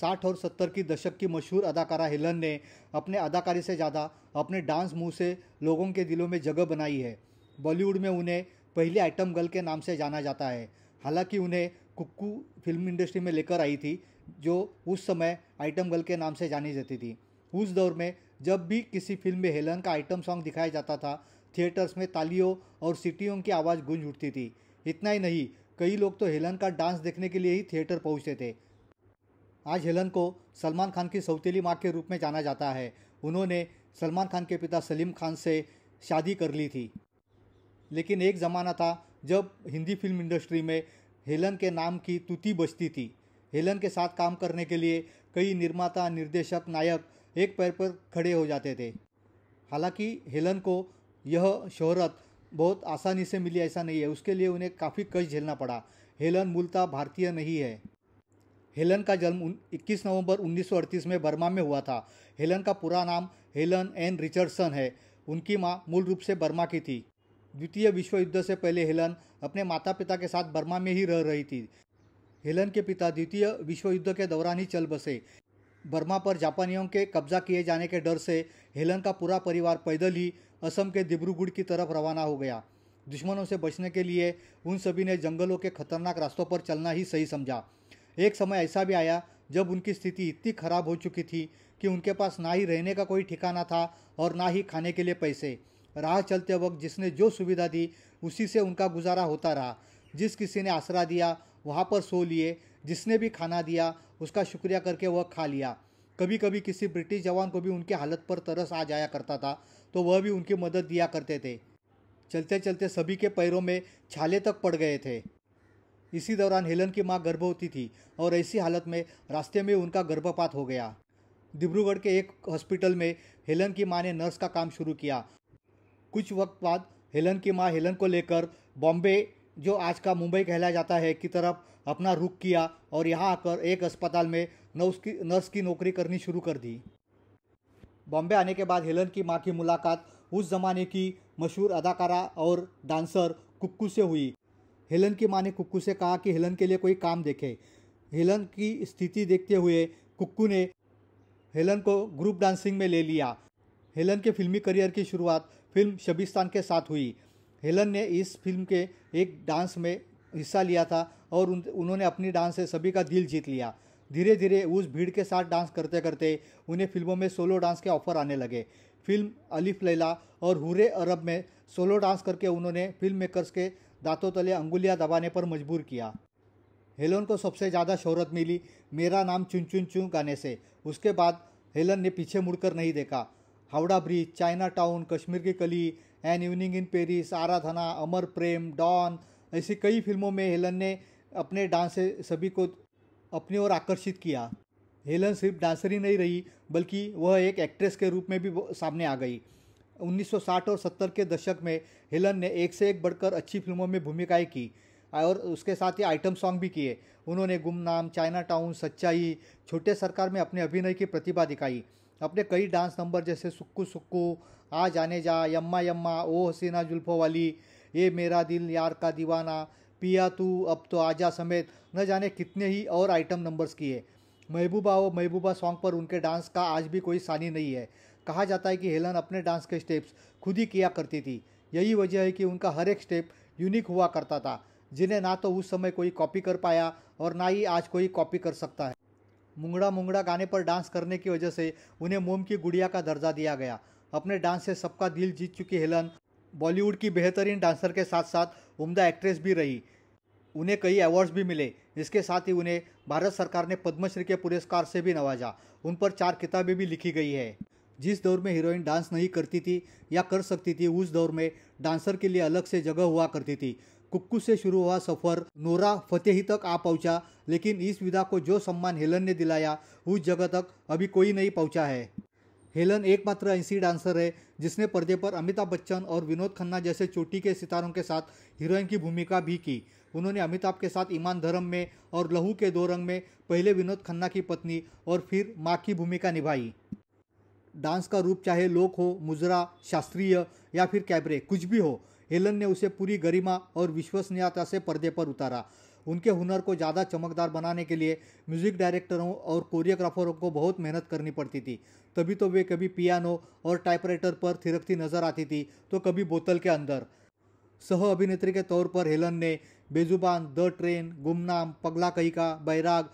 साठ और सत्तर की दशक की मशहूर अदाकारा हिलन ने अपने अदाकारी से ज़्यादा अपने डांस मुंह से लोगों के दिलों में जगह बनाई है बॉलीवुड में उन्हें पहली आइटम गर्ल के नाम से जाना जाता है हालांकि उन्हें कुक्कू फिल्म इंडस्ट्री में लेकर आई थी जो उस समय आइटम गर्ल के नाम से जानी जाती थी उस दौर में जब भी किसी फिल्म में हेलन का आइटम सॉन्ग दिखाया जाता था थिएटर्स में तालियों और सिटियों की आवाज़ गूंज उठती थी इतना ही नहीं कई लोग तो हेलन का डांस देखने के लिए ही थिएटर पहुँचते थे आज हेलन को सलमान खान की सौतीली माँ के रूप में जाना जाता है उन्होंने सलमान खान के पिता सलीम खान से शादी कर ली थी लेकिन एक ज़माना था जब हिंदी फिल्म इंडस्ट्री में हेलन के नाम की तूती बजती थी हेलन के साथ काम करने के लिए कई निर्माता निर्देशक नायक एक पैर पर खड़े हो जाते थे हालांकि हेलन को यह शोहरत बहुत आसानी से मिली ऐसा नहीं है उसके लिए उन्हें काफ़ी कष्ट झेलना पड़ा हेलन मूलतः भारतीय नहीं है हेलन का जन्म 21 नवंबर 1938 में बर्मा में हुआ था हेलन का पूरा नाम हेलन एन रिचर्डसन है उनकी माँ मूल रूप से बर्मा की थी द्वितीय विश्व युद्ध से पहले हेलन अपने माता पिता के साथ बर्मा में ही रह रही थी हेलन के पिता द्वितीय विश्व युद्ध के दौरान ही चल बसे बर्मा पर जापानियों के कब्जा किए जाने के डर से हेलन का पूरा परिवार पैदल ही असम के दिब्रुगुड़ की तरफ रवाना हो गया दुश्मनों से बचने के लिए उन सभी ने जंगलों के खतरनाक रास्तों पर चलना ही सही समझा एक समय ऐसा भी आया जब उनकी स्थिति इतनी खराब हो चुकी थी कि उनके पास ना ही रहने का कोई ठिकाना था और ना ही खाने के लिए पैसे राह चलते वक्त जिसने जो सुविधा दी उसी से उनका गुजारा होता रहा जिस किसी ने आसरा दिया वहाँ पर सो लिए जिसने भी खाना दिया उसका शुक्रिया करके वह खा लिया कभी कभी किसी ब्रिटिश जवान को भी उनकी हालत पर तरस आ जाया करता था तो वह भी उनकी मदद दिया करते थे चलते चलते सभी के पैरों में छाले तक पड़ गए थे इसी दौरान हेलन की मां गर्भवती थी और ऐसी हालत में रास्ते में उनका गर्भपात हो गया डिब्रूगढ़ के एक हॉस्पिटल में हेलन की मां ने नर्स का काम शुरू किया कुछ वक्त बाद हेलन की मां हेलन को लेकर बॉम्बे जो आज का मुंबई कहला जाता है की तरफ अपना रुख किया और यहाँ आकर एक अस्पताल में नर्स की नर्स की नौकरी करनी शुरू कर दी बॉम्बे आने के बाद हेलन की माँ की मुलाकात उस ज़माने की मशहूर अदाकारा और डांसर कुक्कू से हुई हेलन की माँ ने कुक्कू से कहा कि हेलन के लिए कोई काम देखे हेलन की स्थिति देखते हुए कुक्कू ने हेलन को ग्रुप डांसिंग में ले लिया हेलन के फिल्मी करियर की शुरुआत फिल्म शबिस्तान के साथ हुई हेलन ने इस फिल्म के एक डांस में हिस्सा लिया था और उन्होंने अपनी डांस से सभी का दिल जीत लिया धीरे धीरे उस भीड़ के साथ डांस करते करते उन्हें फिल्मों में सोलो डांस के ऑफर आने लगे फिल्म अलिफ लैला और हुरे अरब में सोलो डांस करके उन्होंने फिल्म मेकर्स के दांतों तले अंगुलियां दबाने पर मजबूर किया हेलन को सबसे ज़्यादा शोहरत मिली मेरा नाम चुन चुन चुन गाने से उसके बाद हेलन ने पीछे मुड़कर नहीं देखा Howrah bridge China Town Kashmir ki Kali an evening in Paris Aradhana Amar Prem Don ऐसी कई फिल्मों में हेलन ने अपने डांस से सभी को अपनी ओर आकर्षित किया हेलन सिर्फ डांसर ही नहीं रही बल्कि वह एक एक्ट्रेस के रूप में भी सामने आ गई 1960 और 70 के दशक में हिलन ने एक से एक बढ़कर अच्छी फिल्मों में भूमिकाएं की और उसके साथ ही आइटम सॉन्ग भी किए उन्होंने गुमनाम चाइना टाउन सच्चाई छोटे सरकार में अपने अभिनय की प्रतिभा दिखाई अपने कई डांस नंबर जैसे सुक्कू सुक्कू आ जाने जा यम्मा यम्मा ओ हसीना जुल्फो वाली ये मेरा दिल यार का दीवाना पिया तू अब तो आजा समेत न जाने कितने ही और आइटम नंबर्स किए महबूबा ओ महबूबा सॉन्ग पर उनके डांस का आज भी कोई सानी नहीं है कहा जाता है कि हेलन अपने डांस के स्टेप्स खुद ही किया करती थी यही वजह है कि उनका हर एक स्टेप यूनिक हुआ करता था जिन्हें ना तो उस समय कोई कॉपी कर पाया और ना ही आज कोई कॉपी कर सकता है मुंगड़ा मुंगड़ा गाने पर डांस करने की वजह से उन्हें मोम की गुड़िया का दर्जा दिया गया अपने डांस से सबका दिल जीत चुकी हेलन बॉलीवुड की बेहतरीन डांसर के साथ साथ उम्दा एक्ट्रेस भी रही उन्हें कई अवार्ड्स भी मिले इसके साथ ही उन्हें भारत सरकार ने पद्मश्री के पुरस्कार से भी नवाजा उन पर चार किताबें भी लिखी गई है जिस दौर में हीरोइन डांस नहीं करती थी या कर सकती थी उस दौर में डांसर के लिए अलग से जगह हुआ करती थी कुक्कू से शुरू हुआ सफ़र नोरा फतेही तक आ पहुंचा लेकिन इस विदा को जो सम्मान हेलन ने दिलाया उस जगह तक अभी कोई नहीं पहुंचा है हेलन एकमात्र ऐसी डांसर है जिसने पर्दे पर अमिताभ बच्चन और विनोद खन्ना जैसे चोटी के सितारों के साथ हीरोइन की भूमिका भी की उन्होंने अमिताभ के साथ ईमान धर्म में और लहू के दो रंग में पहले विनोद खन्ना की पत्नी और फिर माँ की भूमिका निभाई डांस का रूप चाहे लोक हो मुजरा शास्त्रीय या फिर कैबरे कुछ भी हो हेलन ने उसे पूरी गरिमा और विश्वसनीयता से पर्दे पर उतारा उनके हुनर को ज़्यादा चमकदार बनाने के लिए म्यूज़िक डायरेक्टरों और कोरियोग्राफरों को बहुत मेहनत करनी पड़ती थी तभी तो वे कभी पियानो और टाइपराइटर पर थिरकती नजर आती थी तो कभी बोतल के अंदर सह अभिनेत्री के तौर पर हेलन ने बेजुबान द ट्रेन गुमनाम पगला कहीं का बैराग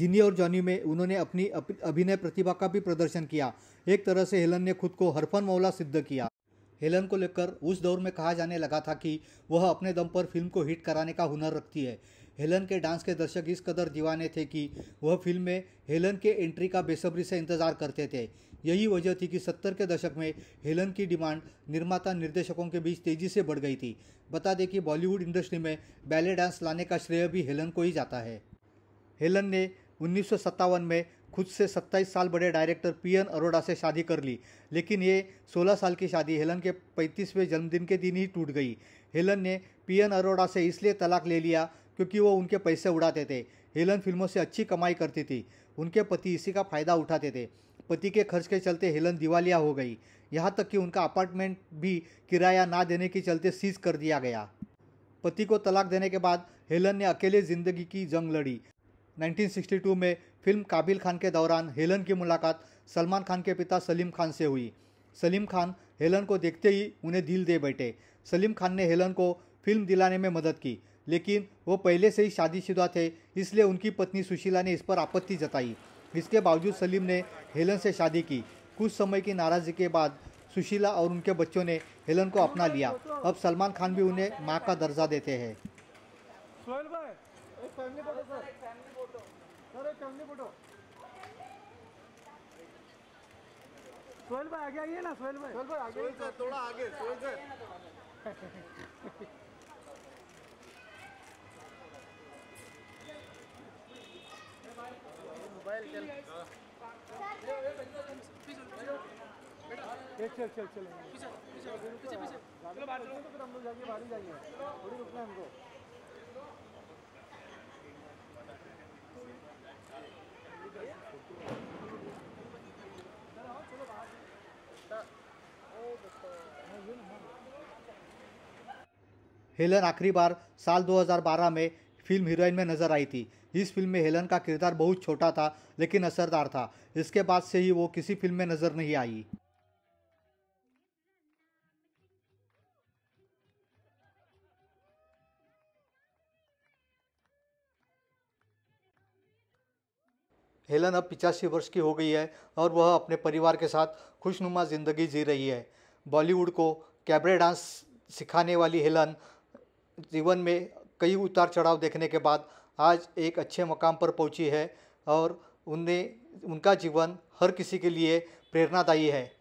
जिनी और जॉनी में उन्होंने अपनी अभिनय प्रतिभा का भी प्रदर्शन किया एक तरह से हेलन ने खुद को हरफन मौला सिद्ध किया हेलन को लेकर उस दौर में कहा जाने लगा था कि वह अपने दम पर फिल्म को हिट कराने का हुनर रखती है हेलन के डांस के दर्शक इस कदर दीवाने थे कि वह फिल्म में हेलन के एंट्री का बेसब्री से इंतजार करते थे यही वजह थी कि सत्तर के दशक में हेलन की डिमांड निर्माता निर्देशकों के बीच तेजी से बढ़ गई थी बता दें कि बॉलीवुड इंडस्ट्री में बैले डांस लाने का श्रेय भी हेलन को ही जाता है हेलन ने उन्नीस में खुद से 27 साल बड़े डायरेक्टर पीएन अरोड़ा से शादी कर ली लेकिन ये 16 साल की शादी हेलन के 35वें जन्मदिन के दिन ही टूट गई हेलन ने पीएन अरोड़ा से इसलिए तलाक ले लिया क्योंकि वो उनके पैसे उड़ाते थे हेलन फिल्मों से अच्छी कमाई करती थी उनके पति इसी का फ़ायदा उठाते थे पति के खर्च के चलते हेलन दिवालिया हो गई यहाँ तक कि उनका अपार्टमेंट भी किराया ना देने के चलते सीज कर दिया गया पति को तलाक देने के बाद हेलन ने अकेले ज़िंदगी की जंग लड़ी 1962 में फिल्म काबिल खान के दौरान हेलन की मुलाकात सलमान खान के पिता सलीम खान से हुई सलीम खान हेलन को देखते ही उन्हें दिल दे बैठे सलीम खान ने हेलन को फिल्म दिलाने में मदद की लेकिन वो पहले से ही शादीशुदा थे इसलिए उनकी पत्नी सुशीला ने इस पर आपत्ति जताई इसके बावजूद सलीम ने हेलन से शादी की कुछ समय की नाराज़गी के बाद सुशीला और उनके बच्चों ने हेलन को अपना लिया अब सलमान खान भी उन्हें माँ का दर्जा देते हैं सामने फोटो सोहेल भाई आगे आइए ना सोहेल भाई सोहेल भाई आगे सोहेल सर थोड़ा आगे सोहेल सर मोबाइल चल चल चल चल चलो पीछे पीछे चलो बाहर चलो तो फिर हम लोग जाइए बाहर ही जाइए थोड़ी रुकना हमको हेलन आखिरी बार साल 2012 में फिल्म हीरोइन में नजर आई थी इस फिल्म में हेलन का किरदार बहुत छोटा था लेकिन असरदार था इसके बाद से ही वो किसी फिल्म में नजर नहीं आई हेलन अब पिचासी वर्ष की हो गई है और वह अपने परिवार के साथ खुशनुमा ज़िंदगी जी रही है बॉलीवुड को कैबरे डांस सिखाने वाली हेलन जीवन में कई उतार चढ़ाव देखने के बाद आज एक अच्छे मकाम पर पहुंची है और उनने उनका जीवन हर किसी के लिए प्रेरणादायी है